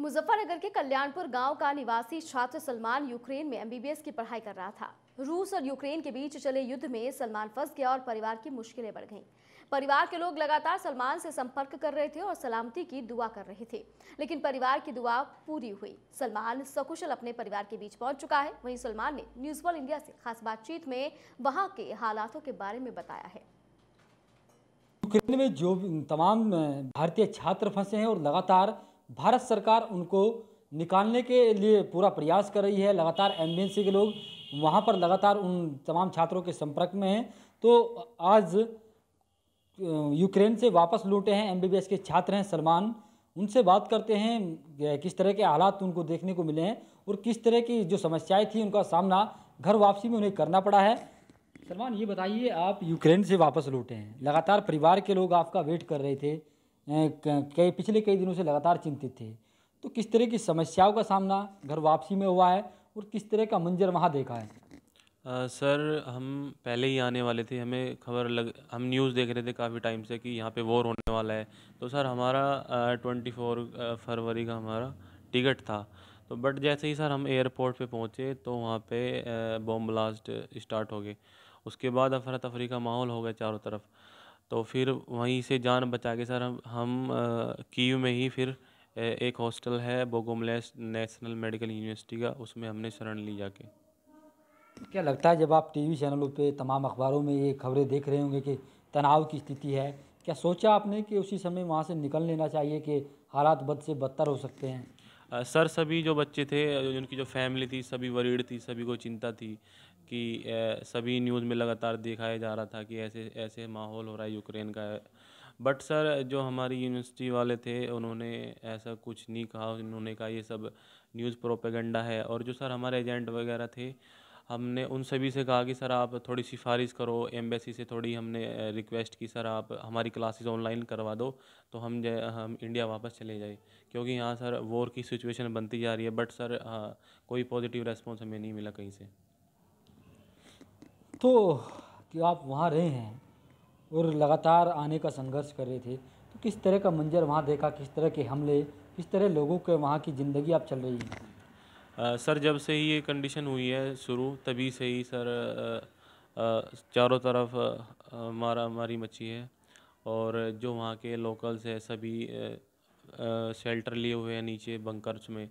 मुजफ्फरनगर के कल्याणपुर गांव का निवासी छात्र सलमान यूक्रेन में एमबीबीएस की पढ़ाई कर रहा था रूस और यूक्रेन के बीच चले युद्ध में सलमान फंस गया और परिवार की मुश्किलें बढ़ गईं परिवार के लोग लगातार सलमान से संपर्क कर रहे थे और सलामती की दुआ कर रहे थे लेकिन परिवार की दुआ पूरी हुई सलमान सकुशल अपने परिवार के बीच पहुंच चुका है वहीं सलमान ने न्यूज वर्ल्ड इंडिया से खास बातचीत में वहाँ के हालातों के बारे में बताया है यूक्रेन में जो तमाम भारतीय छात्र फंसे हैं और लगातार भारत सरकार उनको निकालने के लिए पूरा प्रयास कर रही है लगातार एम्बेंसी के लोग वहाँ पर लगातार उन तमाम छात्रों के संपर्क में हैं तो आज यूक्रेन से वापस लौटे हैं एमबीबीएस के छात्र हैं सलमान उनसे बात करते हैं किस तरह के हालात उनको देखने को मिले हैं और किस तरह की जो समस्याएं थी उनका सामना घर वापसी में उन्हें करना पड़ा है सलमान ये बताइए आप यूक्रेन से वापस लौटे हैं लगातार परिवार के लोग आपका वेट कर रहे थे कई पिछले कई दिनों से लगातार चिंतित थे तो किस तरह की समस्याओं का सामना घर वापसी में हुआ है और किस तरह का मंजर वहाँ देखा है आ, सर हम पहले ही आने वाले थे हमें खबर लग हम न्यूज़ देख रहे थे काफ़ी टाइम से कि यहाँ पे वॉर होने वाला है तो सर हमारा ट्वेंटी फोर फरवरी का हमारा टिकट था तो बट जैसे ही सर हम एयरपोर्ट पे पहुँचे तो वहाँ पे बॉम्ब ब्लास्ट स्टार्ट हो गए उसके बाद अफरा तफरी का माहौल हो गया चारों तरफ तो फिर वहीं से जान बचा के सर हम हम कीव में ही फिर एक हॉस्टल है बोगोमलेस नेशनल मेडिकल यूनिवर्सिटी का उसमें हमने शरण ली जाके क्या लगता है जब आप टीवी चैनलों पे तमाम अखबारों में ये खबरें देख रहे होंगे कि तनाव की स्थिति है क्या सोचा आपने कि उसी समय वहाँ से निकल लेना चाहिए कि हालात बद से बदतर हो सकते हैं सर सभी जो बच्चे थे उनकी जो फैमिली थी सभी वरीड थी सभी को चिंता थी कि सभी न्यूज़ में लगातार देखाया जा रहा था कि ऐसे ऐसे माहौल हो रहा है यूक्रेन का बट सर जो हमारी यूनिवर्सिटी वाले थे उन्होंने ऐसा कुछ नहीं कहा उन्होंने कहा ये सब न्यूज़ प्रोपेगेंडा है और जो सर हमारे एजेंट वगैरह थे हमने उन सभी से कहा कि सर आप थोड़ी सिफारिश करो एम्बेसी से थोड़ी हमने रिक्वेस्ट की सर आप हमारी क्लासेस ऑनलाइन करवा दो तो हम हम इंडिया वापस चले जाए क्योंकि यहाँ सर वॉर की सिचुएशन बनती जा रही है बट सर आ, हाँ, कोई पॉजिटिव रेस्पॉन्स हमें नहीं मिला कहीं से तो कि आप वहाँ रहे हैं और लगातार आने का संघर्ष कर रहे थे तो किस तरह का मंजर वहाँ देखा किस तरह के हमले किस तरह लोगों के वहाँ की ज़िंदगी आप चल रही है आ, सर जब से ही ये कंडीशन हुई है शुरू तभी से ही सर चारों तरफ मारा मारी मची है और जो वहाँ के लोकल्स है सभी शेल्टर लिए हुए हैं नीचे बंकर्स में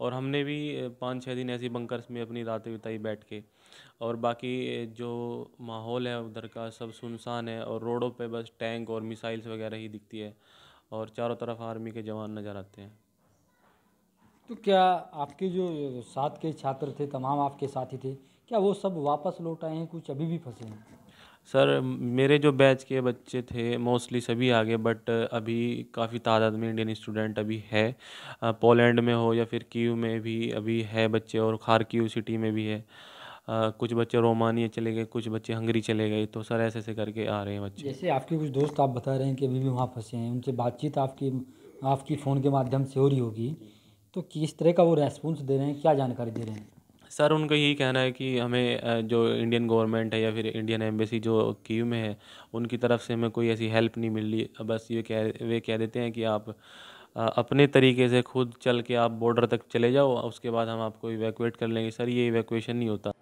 और हमने भी पाँच छः दिन ऐसी बंकर्स में अपनी रातें बिताई बैठ के और बाकी जो माहौल है उधर का सब सुनसान है और रोडों पे बस टैंक और मिसाइल्स वगैरह ही दिखती है और चारों तरफ आर्मी के जवान नज़र आते हैं तो क्या आपके जो साथ के छात्र थे तमाम आपके साथी थे क्या वो सब वापस लौट आए हैं कुछ अभी भी फंसे हैं सर मेरे जो बैच के बच्चे थे मोस्टली सभी आ गए बट अभी काफ़ी तादाद में इंडियन स्टूडेंट अभी है पोलैंड में हो या फिर कीव में भी अभी है बच्चे और खारकीव सिटी में भी है आ, कुछ बच्चे रोमानिया चले गए कुछ बच्चे हंगरी चले गए तो सर ऐसे ऐसे करके आ रहे हैं बच्चे जैसे आपके कुछ दोस्त आप बता रहे हैं कि अभी भी वहाँ फंसे हैं उनसे बातचीत आपकी आपकी फ़ोन के माध्यम से हो रही होगी तो किस तरह का वो रेस्पॉन्स दे रहे हैं क्या जानकारी दे रहे हैं सर उनका यही कहना है कि हमें जो इंडियन गवर्नमेंट है या फिर इंडियन एम्बेसी जो कीव में है उनकी तरफ से हमें कोई ऐसी हेल्प नहीं मिल रही बस ये कह वे कह देते हैं कि आप अपने तरीके से खुद चल के आप बॉर्डर तक चले जाओ उसके बाद हम आपको इवैक्यूएट कर लेंगे सर ये इवैक्यूएशन नहीं होता